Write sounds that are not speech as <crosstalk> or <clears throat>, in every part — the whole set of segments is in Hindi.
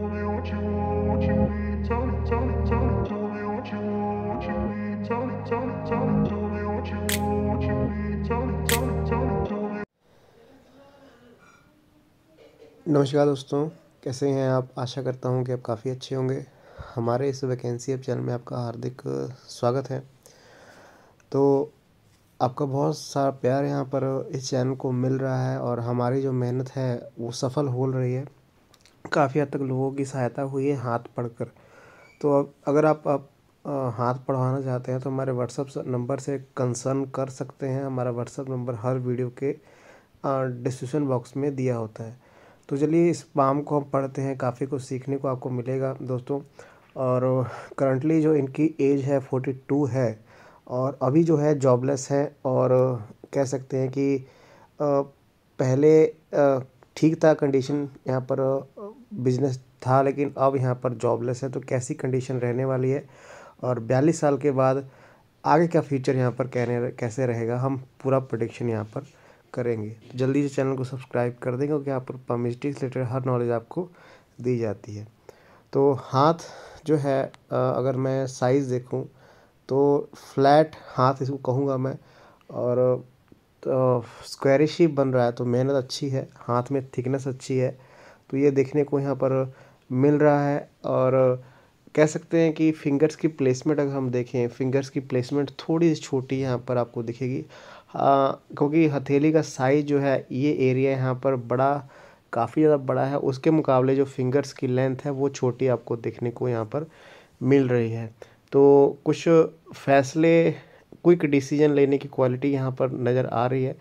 नमस्कार दोस्तों कैसे हैं आप आशा करता हूं कि आप काफ़ी अच्छे होंगे हमारे इस वैकेंसी ऐप चैनल में आपका हार्दिक स्वागत है तो आपका बहुत सारा प्यार यहां पर इस चैनल को मिल रहा है और हमारी जो मेहनत है वो सफल हो रही है काफ़ी हद तक लोगों की सहायता हुई है हाथ पढ़कर तो अब अगर आप, आप हाथ पढ़वाना चाहते हैं तो हमारे व्हाट्सअप नंबर से कंसर्न कर सकते हैं हमारा व्हाट्सअप नंबर हर वीडियो के डिस्क्रिप्शन बॉक्स में दिया होता है तो चलिए इस पाम को हम पढ़ते हैं काफ़ी कुछ सीखने को आपको मिलेगा दोस्तों और करंटली जो इनकी एज है फोर्टी टू है और अभी जो है जॉबलेस है और कह सकते हैं कि पहले ठीक था कंडीशन यहाँ पर बिजनेस था लेकिन अब यहाँ पर जॉबलेस है तो कैसी कंडीशन रहने वाली है और बयालीस साल के बाद आगे का फ्यूचर यहाँ पर कहने कैसे रहेगा हम पूरा प्रोडिक्शन यहाँ पर करेंगे तो जल्दी से चैनल को सब्सक्राइब कर देंगे क्योंकि यहाँ पर पमिस्ट्री से रिलेटेड हर नॉलेज आपको दी जाती है तो हाथ जो है अगर मैं साइज़ देखूँ तो फ्लैट हाथ इसको कहूँगा मैं और तो स्क्वायरिश ही बन रहा है तो मेहनत अच्छी है हाथ में थिकनेस अच्छी है तो ये देखने को यहाँ पर मिल रहा है और कह सकते हैं कि फिंगर्स की प्लेसमेंट अगर हम देखें फिंगर्स की प्लेसमेंट थोड़ी सी छोटी यहाँ पर आपको दिखेगी क्योंकि हथेली का साइज जो है ये एरिया यहाँ पर बड़ा काफ़ी ज़्यादा बड़ा है उसके मुकाबले जो फिंगर्स की लेंथ है वो छोटी आपको देखने को यहाँ पर मिल रही है तो कुछ फैसले क्विक डिसीजन लेने की क्वालिटी यहाँ पर नज़र आ रही है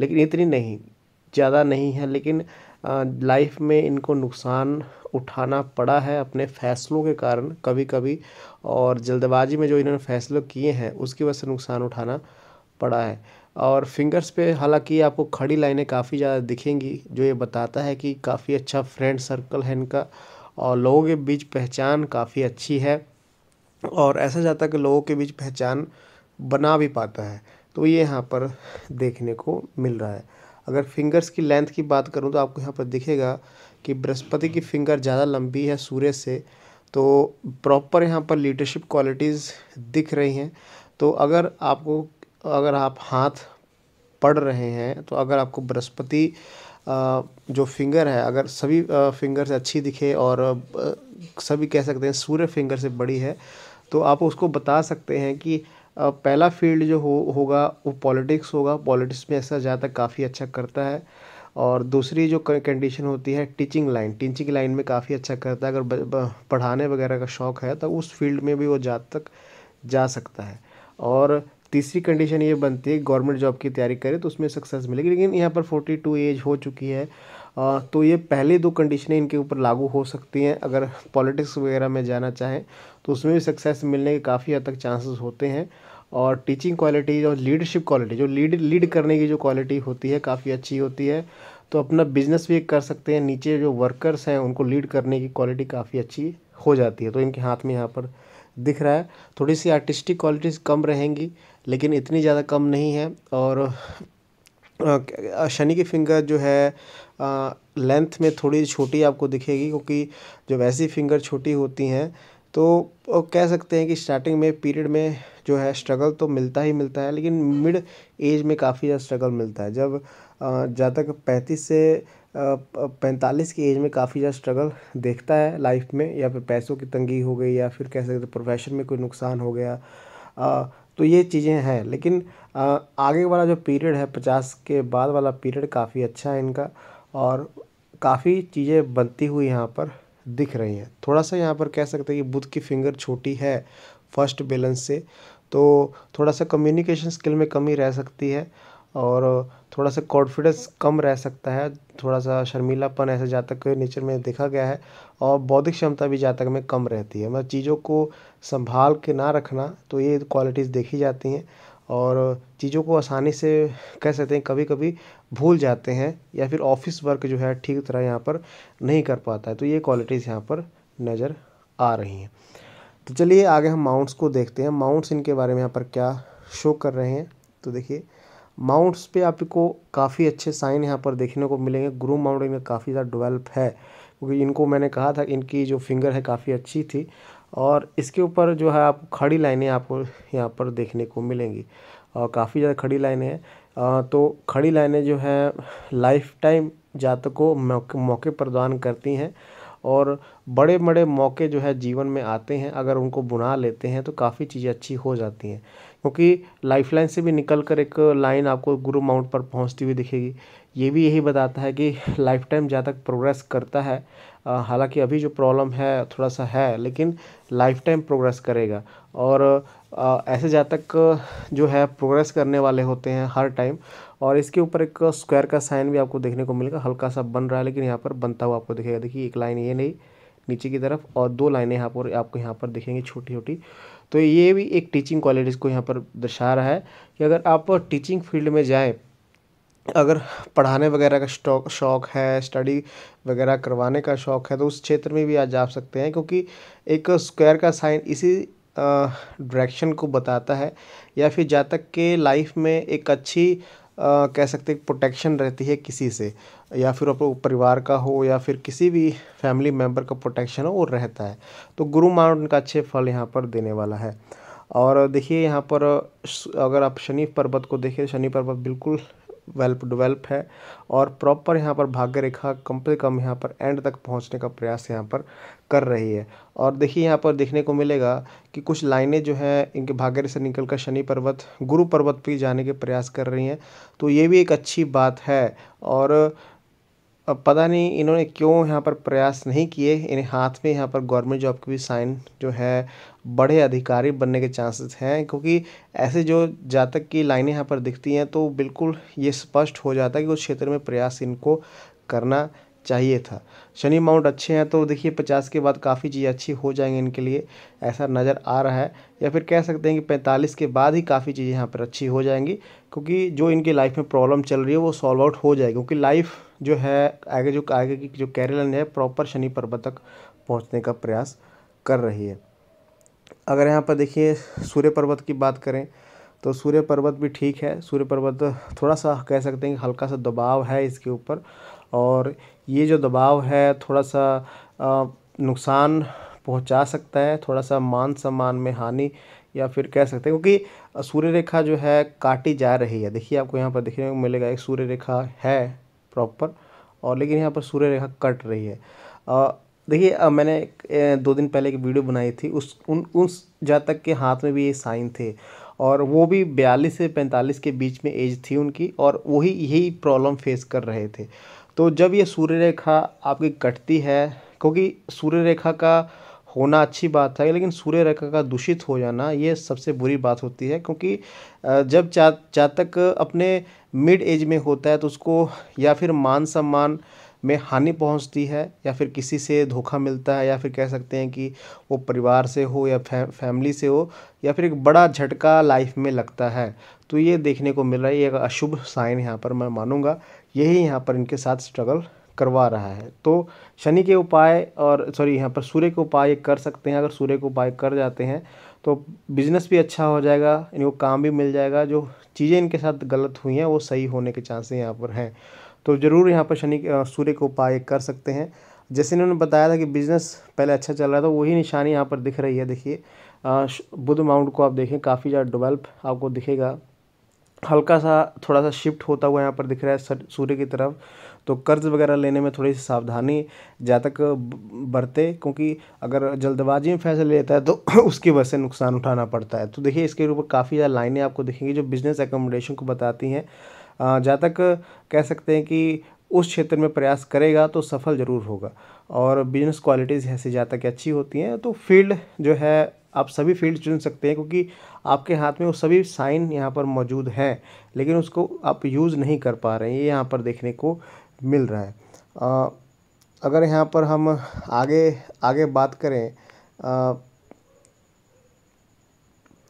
लेकिन इतनी नहीं ज़्यादा नहीं है लेकिन लाइफ में इनको नुकसान उठाना पड़ा है अपने फैसलों के कारण कभी कभी और जल्दबाजी में जो इन्होंने फैसले किए हैं उसकी वजह से नुकसान उठाना पड़ा है और फिंगर्स पे हालांकि आपको खड़ी लाइनें काफ़ी ज़्यादा दिखेंगी जो ये बताता है कि काफ़ी अच्छा फ्रेंड सर्कल है इनका और लोगों के बीच पहचान काफ़ी अच्छी है और ऐसा जाता है कि लोगों के बीच पहचान बना भी पाता है तो ये यहाँ पर देखने को मिल रहा है अगर फिंगर्स की लेंथ की बात करूँ तो आपको यहाँ पर दिखेगा कि बृहस्पति की फिंगर ज़्यादा लंबी है सूर्य से तो प्रॉपर यहाँ पर लीडरशिप क्वालिटीज़ दिख रही हैं तो अगर आपको अगर आप हाथ पढ़ रहे हैं तो अगर आपको बृहस्पति जो फिंगर है अगर सभी फिंगर्स अच्छी दिखे और सभी कह सकते हैं सूर्य फिंगर से बड़ी है तो आप उसको बता सकते हैं कि पहला फील्ड जो हो होगा वो पॉलिटिक्स होगा पॉलिटिक्स में ऐसा ज़्यादा काफ़ी अच्छा करता है और दूसरी जो कंडीशन होती है टीचिंग लाइन टीचिंग लाइन में काफ़ी अच्छा करता है अगर पढ़ाने वगैरह का शौक़ है तो उस फील्ड में भी वो जा तक जा सकता है और तीसरी कंडीशन ये बनती है गवर्नमेंट जॉब की तैयारी करे तो उसमें सक्सेस मिलेगी लेकिन यहाँ पर फोर्टी टू एज हो चुकी है तो ये पहले दो कंडीशनें इनके ऊपर लागू हो सकती हैं अगर पॉलिटिक्स वगैरह में जाना चाहें तो उसमें भी सक्सेस मिलने के काफ़ी हद तक चांसेस होते हैं और टीचिंग क्वालिटी और लीडरशिप क्वालिटी जो लीड लीड करने की जो क्वालिटी होती है काफ़ी अच्छी होती है तो अपना बिजनेस भी कर सकते हैं नीचे जो वर्कर्स हैं उनको लीड करने की क्वालिटी काफ़ी अच्छी हो जाती है तो इनके हाथ में यहाँ पर दिख रहा है थोड़ी सी आर्टिस्टिक क्वालिटीज़ कम रहेंगी लेकिन इतनी ज़्यादा कम नहीं है और शनि की फिंगर जो है लेंथ में थोड़ी छोटी आपको दिखेगी क्योंकि जब ऐसी फिंगर छोटी होती हैं तो कह सकते हैं कि स्टार्टिंग में पीरियड में जो है स्ट्रगल तो मिलता ही मिलता है लेकिन मिड एज में काफ़ी ज़्यादा स्ट्रगल मिलता है जब जहाँ तक पैंतीस से पैंतालीस की एज में काफ़ी ज़्यादा स्ट्रगल देखता है लाइफ में या फिर पैसों की तंगी हो गई या फिर कह सकते प्रोफेशन में कोई नुकसान हो गया तो ये चीज़ें हैं लेकिन आगे वाला जो पीरियड है पचास के बाद वाला पीरियड काफ़ी अच्छा है इनका और काफ़ी चीज़ें बनती हुई यहाँ पर दिख रही हैं थोड़ा सा यहाँ पर कह सकते हैं कि बुद्ध की फिंगर छोटी है फर्स्ट बैलेंस से तो थोड़ा सा कम्युनिकेशन स्किल में कमी रह सकती है और थोड़ा सा कॉन्फिडेंस कम रह सकता है थोड़ा सा शर्मीलापन ऐसे जातक के नेचर में देखा गया है और बौद्धिक क्षमता भी जातक में कम रहती है मतलब चीज़ों को संभाल के ना रखना तो ये क्वालिटीज़ देखी जाती हैं और चीज़ों को आसानी से कह सकते हैं कभी कभी भूल जाते हैं या फिर ऑफिस वर्क जो है ठीक तरह यहाँ पर नहीं कर पाता है तो ये क्वालिटीज़ यहाँ पर नज़र आ रही हैं तो चलिए आगे हम माउंट्स को देखते हैं माउंट्स इनके बारे में यहाँ पर क्या शो कर रहे हैं तो देखिए माउंट्स पे आपको काफ़ी अच्छे साइन यहाँ पर देखने को मिलेंगे ग्रू माउंट इनका काफ़ी ज़्यादा डिवेल्प है क्योंकि इनको मैंने कहा था इनकी जो फिंगर है काफ़ी अच्छी थी और इसके ऊपर जो है आप खड़ी लाइनें आपको यहाँ पर देखने को मिलेंगी और काफ़ी ज़्यादा खड़ी लाइनें हैं तो खड़ी लाइनें जो है लाइफ टाइम जातकों मौके मौके प्रदान करती हैं और बड़े बड़े मौके जो है जीवन में आते हैं अगर उनको बुना लेते हैं तो काफ़ी चीज़ें अच्छी हो जाती हैं क्योंकि लाइफ लाइन से भी निकल कर एक लाइन आपको गुरु माउंट पर पहुंचती हुई दिखेगी ये भी यही बताता है कि लाइफ टाइम जहाँ तक प्रोग्रेस करता है हालांकि अभी जो प्रॉब्लम है थोड़ा सा है लेकिन लाइफ टाइम प्रोग्रेस करेगा और ऐसे जातक जो है प्रोग्रेस करने वाले होते हैं हर टाइम और इसके ऊपर एक स्क्वायर का साइन भी आपको देखने को मिलेगा हल्का सा बन रहा है लेकिन यहाँ पर बनता हुआ आपको दिखेगा देखिए एक लाइन ये नहीं नीचे की तरफ और दो लाइनें यहाँ पर आपको यहाँ पर दिखेंगी छोटी छोटी तो ये भी एक टीचिंग क्वालिटीज़ को यहाँ पर दर्शा रहा है कि अगर आप टीचिंग फील्ड में जाएँ अगर पढ़ाने वगैरह का स्टॉक शौक़ है स्टडी वगैरह करवाने का शौक़ है तो उस क्षेत्र में भी आज जा सकते हैं क्योंकि एक स्क्वायर का साइन इसी डायरेक्शन को बताता है या फिर जातक के लाइफ में एक अच्छी आ, कह सकते हैं प्रोटेक्शन रहती है किसी से या फिर अपने परिवार का हो या फिर किसी भी फैमिली मेम्बर का प्रोटेक्शन हो वो रहता है तो गुरु मान उनका अच्छे फल यहाँ पर देने वाला है और देखिए यहाँ पर अगर आप शनि पर्वत को देखें शनि पर्वत बिल्कुल वेल्प डिवेल्प है और प्रॉपर यहाँ पर भाग्य रेखा कम से कम यहाँ पर एंड तक पहुँचने का प्रयास यहाँ पर कर रही है और देखिए यहाँ पर देखने को मिलेगा कि कुछ लाइनें जो हैं इनके भाग्य से निकल कर शनि पर्वत गुरु पर्वत पर जाने के प्रयास कर रही हैं तो ये भी एक अच्छी बात है और अब पता नहीं इन्होंने क्यों यहाँ पर प्रयास नहीं किए इन्हें हाथ में यहाँ पर गवर्नमेंट जॉब की भी साइन जो है बड़े अधिकारी बनने के चांसेस हैं क्योंकि ऐसे जो जातक की लाइनें यहाँ पर दिखती हैं तो बिल्कुल ये स्पष्ट हो जाता है कि उस क्षेत्र में प्रयास इनको करना चाहिए था शनि माउंट अच्छे हैं तो देखिए पचास के बाद काफ़ी चीज़ें अच्छी हो जाएंगी इनके लिए ऐसा नज़र आ रहा है या फिर कह सकते हैं कि पैंतालीस के बाद ही काफ़ी चीज़ें यहाँ पर अच्छी हो जाएंगी क्योंकि जो इनके लाइफ में प्रॉब्लम चल रही है वो सॉल्व आउट हो जाएगी क्योंकि लाइफ जो है आगे जो आगे की जो कैरेलन है प्रॉपर शनि पर्वत तक पहुँचने का प्रयास कर रही है अगर यहाँ पर देखिए सूर्य पर्वत की बात करें तो सूर्य पर्वत भी ठीक है सूर्य पर्वत थोड़ा सा कह सकते हैं कि हल्का सा दबाव है इसके ऊपर और ये जो दबाव है थोड़ा सा नुकसान पहुंचा सकता है थोड़ा सा मान सम्मान में हानि या फिर कह सकते हैं क्योंकि सूर्य रेखा जो है काटी जा रही है देखिए आपको यहाँ पर देखने को मिलेगा एक सूर्य रेखा है प्रॉपर और लेकिन यहाँ पर सूर्य रेखा कट रही है देखिए मैंने दो दिन पहले एक वीडियो बनाई थी उस उन उस जातक के हाथ में भी ये साइन थे और वो भी बयालीस से पैंतालीस के बीच में एज थी उनकी और वही यही प्रॉब्लम फेस कर रहे थे तो जब ये सूर्य रेखा आपकी कटती है क्योंकि सूर्य रेखा का होना अच्छी बात है लेकिन सूर्य रेखा का दूषित हो जाना ये सबसे बुरी बात होती है क्योंकि जब चा जातक अपने मिड एज में होता है तो उसको या फिर मान सम्मान में हानि पहुंचती है या फिर किसी से धोखा मिलता है या फिर कह सकते हैं कि वो परिवार से हो या फै, फैमिली से हो या फिर एक बड़ा झटका लाइफ में लगता है तो ये देखने को मिल रहा है ये एक अशुभ साइन यहाँ पर मैं मानूंगा यही यहाँ पर इनके साथ स्ट्रगल करवा रहा है तो शनि के उपाय और सॉरी यहाँ पर सूर्य के उपाय कर सकते हैं अगर सूर्य के उपाय कर जाते हैं तो बिज़नेस भी अच्छा हो जाएगा इनको काम भी मिल जाएगा जो चीज़ें इनके साथ गलत हुई हैं वो सही होने के चांसेस यहाँ पर हैं तो ज़रूर यहाँ पर शनि सूर्य के उपाय कर सकते हैं जैसे इन्होंने बताया था कि बिज़नेस पहले अच्छा चल रहा था वही निशानी यहाँ पर दिख रही है देखिए बुध माउंट को आप देखें काफ़ी ज़्यादा डेवलप आपको दिखेगा हल्का सा थोड़ा सा शिफ्ट होता हुआ यहाँ पर दिख रहा है सूर्य की तरफ तो कर्ज वगैरह लेने में थोड़ी सी सावधानी जहाँ तक बरते क्योंकि अगर जल्दबाजी में फैसले लेता है तो <clears throat> उसकी वजह से नुकसान उठाना पड़ता है तो देखिए इसके ऊपर काफ़ी ज़्यादा लाइनें आपको दिखेंगी जो बिज़नेस एकोमोडेशन को बताती हैं जहाँ तक कह सकते हैं कि उस क्षेत्र में प्रयास करेगा तो सफल ज़रूर होगा और बिजनेस क्वालिटीज़ ऐसे ज़्यादा कि अच्छी होती हैं तो फील्ड जो है आप सभी फील्ड चुन सकते हैं क्योंकि आपके हाथ में वो सभी साइन यहाँ पर मौजूद हैं लेकिन उसको आप यूज़ नहीं कर पा रहे हैं ये यहाँ पर देखने को मिल रहा है आ, अगर यहाँ पर हम आगे आगे बात करें आ,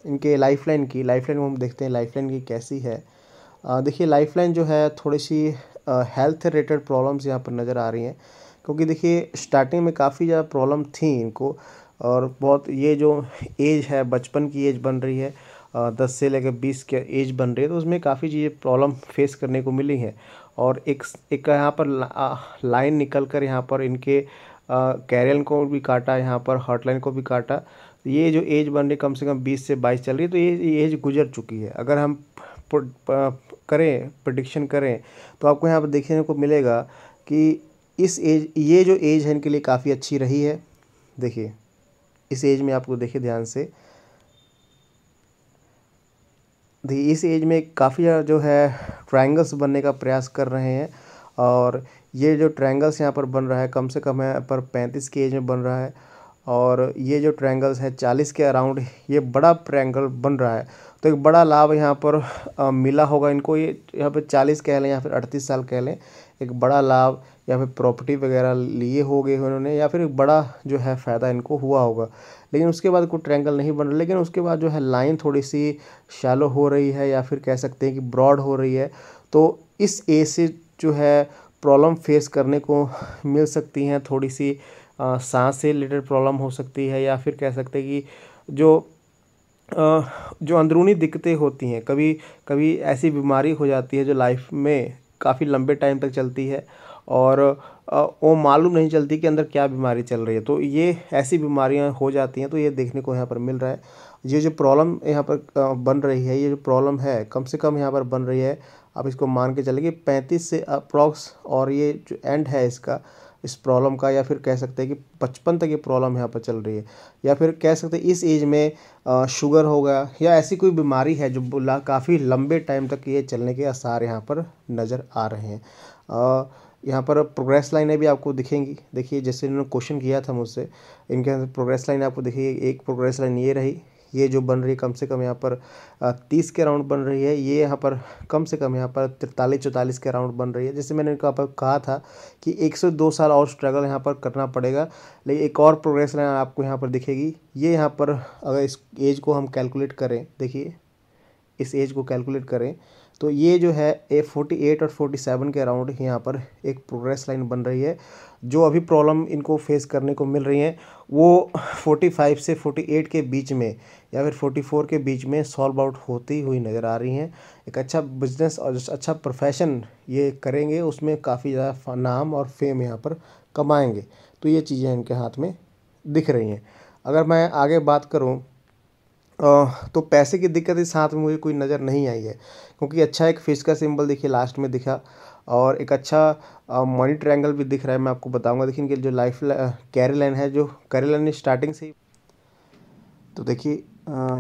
इनके लाइफलाइन की लाइफलाइन में हम देखते हैं लाइफलाइन की कैसी है देखिए लाइफलाइन जो है थोड़ी सी हेल्थ रिलेटेड प्रॉब्लम्स यहाँ पर नज़र आ रही हैं क्योंकि देखिए स्टार्टिंग में काफ़ी ज़्यादा प्रॉब्लम थी इनको और बहुत ये जो एज है बचपन की एज बन रही है दस से लेकर बीस के एज बन रही है तो उसमें काफ़ी चीज़ें प्रॉब्लम फेस करने को मिली हैं और एक एक यहाँ पर लाइन निकल कर यहाँ पर इनके कैरियर को भी काटा यहाँ पर हॉटलाइन को भी काटा ये जो एज बन रही कम से कम बीस से बाईस चल रही है तो ये एज गुजर चुकी है अगर हम Uh, करें प्रडिक्शन करें तो आपको यहाँ पर देखने को मिलेगा कि इस एज ये जो एज है इनके लिए काफ़ी अच्छी रही है देखिए इस एज में आपको देखिए ध्यान से देखिए इस एज में काफ़ी जो है ट्रायंगल्स बनने का प्रयास कर रहे हैं और ये जो ट्रायंगल्स यहाँ पर बन रहा है कम से कम है पर पैंतीस के एज में बन रहा है और ये जो ट्रायंगल्स हैं चालीस के अराउंड ये बड़ा ट्रायंगल बन रहा है तो एक बड़ा लाभ यहाँ पर आ, मिला होगा इनको ये यहाँ पर चालीस कह लें या फिर अड़तीस साल कह लें एक बड़ा लाभ या फिर प्रॉपर्टी वगैरह लिए हो गए उन्होंने या फिर एक बड़ा जो है फ़ायदा इनको हुआ होगा लेकिन उसके बाद कोई ट्रैंगल नहीं बन रहा लेकिन उसके बाद जो है लाइन थोड़ी सी शालो हो रही है या फिर कह सकते हैं कि ब्रॉड हो रही है तो इस ए से जो है प्रॉब्लम फेस करने को मिल सकती हैं थोड़ी सी सांस से रिलेटेड प्रॉब्लम हो सकती है या फिर कह सकते हैं कि जो जो अंदरूनी दिक्कतें होती हैं कभी कभी ऐसी बीमारी हो जाती है जो लाइफ में काफ़ी लंबे टाइम तक चलती है और वो मालूम नहीं चलती कि अंदर क्या बीमारी चल रही है तो ये ऐसी बीमारियां हो जाती हैं तो ये देखने को यहाँ पर मिल रहा है ये जो प्रॉब्लम यहाँ पर बन रही है ये जो प्रॉब्लम है कम से कम यहाँ पर बन रही है आप इसको मान के चलेंगे पैंतीस से अप्रॉक्स और ये जो एंड है इसका इस प्रॉब्लम का या फिर कह सकते हैं कि बचपन तक ये प्रॉब्लम यहाँ पर चल रही है या फिर कह सकते हैं इस एज में शुगर हो गया या ऐसी कोई बीमारी है जो ला काफ़ी लंबे टाइम तक ये चलने के आसार यहाँ पर नज़र आ रहे हैं यहाँ पर प्रोग्रेस लाइनें भी आपको दिखेंगी देखिए जैसे इन्होंने क्वेश्चन किया था मुझसे इनके अंदर प्रोग्रेस लाइन आपको देखिए एक प्रोग्रेस लाइन ये रही ये जो बन रही है कम से कम यहाँ पर तीस के राउंड बन रही है ये यहाँ पर कम से कम यहाँ पर तिरतालीस चौतालीस के राउंड बन रही है जैसे मैंने इनको पर कहा था कि एक से दो साल और स्ट्रगल यहाँ पर करना पड़ेगा लेकिन एक और प्रोग्रेस आपको यहाँ पर दिखेगी ये यहाँ पर अगर इस एज को हम कैलकुलेट करें देखिए इस एज को कैलकुलेट करें तो ये जो है ए फोर्टी एट और फोर्टी सेवन के अराउंड यहाँ पर एक प्रोग्रेस लाइन बन रही है जो अभी प्रॉब्लम इनको फेस करने को मिल रही है वो फोर्टी फाइव से फोर्टी एट के बीच में या फिर फोर्टी फोर के बीच में सॉल्व आउट होती हुई नज़र आ रही हैं एक अच्छा बिजनेस और अच्छा प्रोफेशन ये करेंगे उसमें काफ़ी ज़्यादा नाम और फेम यहाँ पर कमाएंगे तो ये चीज़ें इनके हाथ में दिख रही हैं अगर मैं आगे बात करूँ तो पैसे की दिक्कत इस साथ में मुझे कोई नज़र नहीं आई है क्योंकि अच्छा एक फ़िश का सिंबल देखिए लास्ट में दिखा और एक अच्छा मनी ट्रायंगल भी दिख रहा है मैं आपको बताऊंगा देखिए इनकी जो लाइफ कैरी लाइन है जो कैरी लाइन स्टार्टिंग से तो देखिए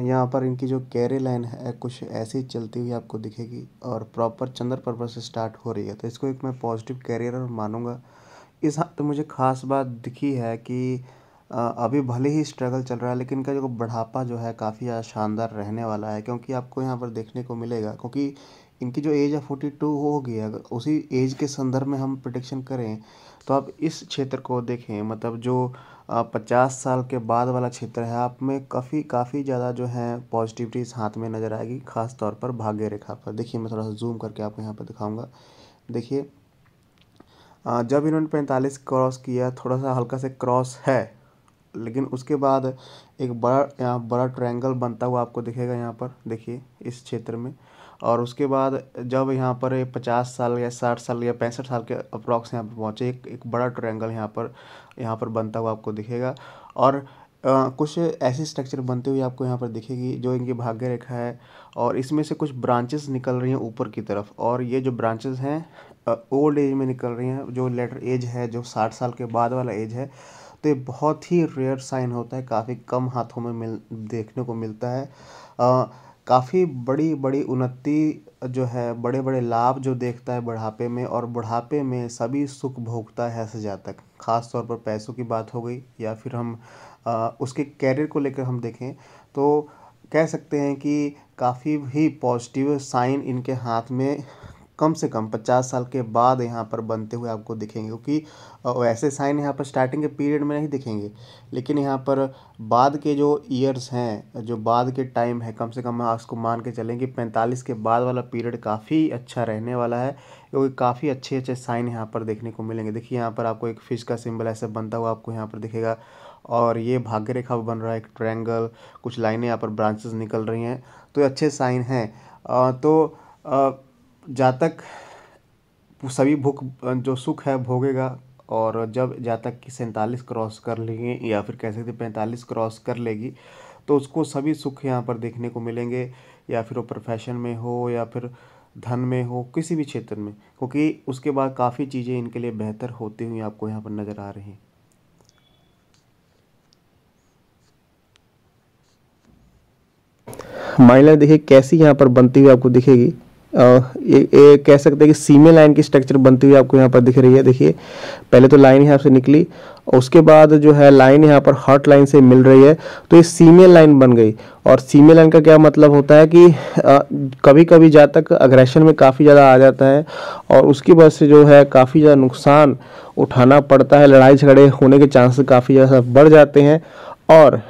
यहाँ पर इनकी जो कैरी लाइन है कुछ ऐसी चलती हुई आपको दिखेगी और प्रॉपर चंद्र पर्व से स्टार्ट हो रही है तो इसको एक मैं पॉजिटिव कैरियर मानूंगा इस हाँ तो मुझे ख़ास बात दिखी है कि अभी भले ही स्ट्रगल चल रहा है लेकिन इनका जो बढ़ापा जो है काफ़ी शानदार रहने वाला है क्योंकि आपको यहाँ पर देखने को मिलेगा क्योंकि इनकी जो एज है फोर्टी टू होगी अगर उसी एज के संदर्भ में हम प्रडिक्शन करें तो आप इस क्षेत्र को देखें मतलब जो पचास साल के बाद वाला क्षेत्र है आप में काफ़ी काफ़ी ज़्यादा जो है पॉजिटिविटी हाथ में नज़र आएगी खास तौर पर भाग्य रेखा पर देखिए मैं थोड़ा सा जूम करके आपको यहाँ पर दिखाऊँगा देखिए जब इन्होंने पैंतालीस क्रॉस किया थोड़ा सा हल्का से क्रॉस है लेकिन उसके बाद एक बड़ा यहाँ बड़ा ट्रायंगल बनता हुआ आपको दिखेगा यहाँ पर देखिए इस क्षेत्र में और उसके बाद जब यहाँ पर पचास साल या साठ साल या पैंसठ साल के अप्रॉक्स यहाँ पर पहुँचे एक एक बड़ा ट्रायंगल यहाँ पर यहाँ पर बनता हुआ आपको दिखेगा और आ, कुछ ऐसे स्ट्रक्चर बनते हुए आपको यहाँ पर दिखेगी जो इनकी भाग्य रेखा है और इसमें से कुछ ब्रांचेस निकल रही हैं ऊपर की तरफ और ये जो ब्रांचेस हैं ओल्ड एज में निकल रही हैं जो लेटर एज है जो साठ साल के बाद वाला एज है तो ये बहुत ही रेयर साइन होता है काफ़ी कम हाथों में मिल देखने को मिलता है काफ़ी बड़ी बड़ी उन्नति जो है बड़े बड़े लाभ जो देखता है बुढ़ापे में और बुढ़ापे में सभी सुख भोगता है सजा तक ख़ास तौर पर पैसों की बात हो गई या फिर हम आ, उसके कैरियर को लेकर हम देखें तो कह सकते हैं कि काफ़ी ही पॉजिटिव साइन इनके हाथ में कम से कम पचास साल के बाद यहाँ पर बनते हुए आपको दिखेंगे क्योंकि ऐसे साइन यहाँ पर स्टार्टिंग के पीरियड में नहीं दिखेंगे लेकिन यहाँ पर बाद के जो ईयर्स हैं जो बाद के टाइम है कम से कम आपको मान के चलें कि पैंतालीस के बाद वाला पीरियड काफ़ी अच्छा रहने वाला है क्योंकि काफ़ी अच्छे अच्छे साइन यहाँ पर देखने को मिलेंगे देखिए यहाँ पर आपको एक फ़िश का सिम्बल ऐसे बनता हुआ आपको यहाँ पर दिखेगा और ये भाग्य रेखा बन रहा है एक ट्रैंगल कुछ लाइनें यहाँ पर ब्रांचेस निकल रही हैं तो अच्छे साइन हैं तो आ, जातक सभी भूख जो सुख है भोगेगा और जब जातक की सैंतालीस क्रॉस कर लेंगे या फिर कह सकते पैंतालीस क्रॉस कर लेगी तो उसको सभी सुख यहाँ पर देखने को मिलेंगे या फिर वो प्रोफेशन में हो या फिर धन में हो किसी भी क्षेत्र में क्योंकि उसके बाद काफ़ी चीज़ें इनके लिए बेहतर होती हुई आपको यहाँ पर नज़र आ रही हैं महिला देखिए कैसी यहाँ पर बनती हुई आपको दिखेगी ये, ये कह सकते हैं कि सीमे लाइन की स्ट्रक्चर बनती हुई आपको यहाँ पर दिख रही है देखिए पहले तो लाइन यहाँ से निकली और उसके बाद जो है लाइन यहाँ पर हॉट लाइन से मिल रही है तो ये सीमे लाइन बन गई और सीमे लाइन का क्या मतलब होता है कि आ, कभी कभी जा तक अग्रेशन में काफ़ी ज़्यादा आ जाता है और उसकी वजह से जो है काफ़ी ज़्यादा नुकसान उठाना पड़ता है लड़ाई झगड़े होने के चांसेस काफ़ी ज़्यादा बढ़ जाते हैं और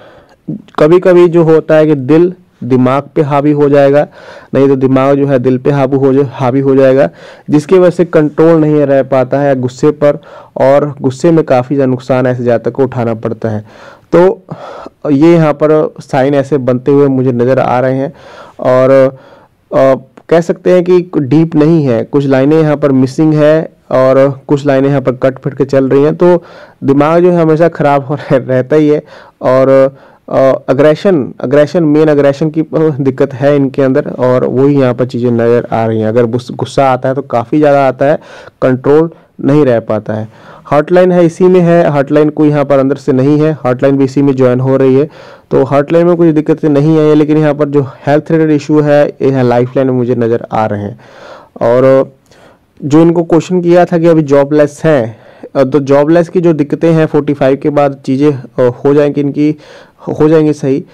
कभी कभी जो होता है कि दिल दिमाग पे हावी हो जाएगा नहीं तो दिमाग जो है दिल पे हावी हो हावी हो जाएगा जिसकी वजह से कंट्रोल नहीं रह पाता है गुस्से पर और गुस्से में काफ़ी ज़्यादा नुकसान ऐसे जातक को उठाना पड़ता है तो ये यहाँ पर साइन ऐसे बनते हुए मुझे नज़र आ रहे हैं और आ, कह सकते हैं कि डीप नहीं है कुछ लाइनें यहाँ पर मिसिंग है और कुछ लाइनें यहाँ पर कट फिट के चल रही हैं तो दिमाग जो है हमेशा ख़राब हो रह, रहता ही है और अग्रेशन अग्रेशन मेन अग्रेशन की दिक्कत है इनके अंदर और वही यहाँ पर चीज़ें नज़र आ रही हैं अगर गुस्सा आता है तो काफ़ी ज़्यादा आता है कंट्रोल नहीं रह पाता है हॉटलाइन है इसी में है हॉटलाइन कोई यहाँ पर अंदर से नहीं है हॉटलाइन भी इसी में ज्वाइन हो रही है तो हॉटलाइन में कुछ दिक्कतें नहीं आई है लेकिन यहाँ पर जो हेल्थ रिलेटेड इशू है ये लाइफ लाइन में मुझे नज़र आ रहे हैं और जो इनको क्वेश्चन किया था कि अभी जॉबलेस हैं तो जॉबलेस की जो दिक्कतें हैं 45 के बाद चीज़ें हो जाएंगी इनकी हो जाएंगे सही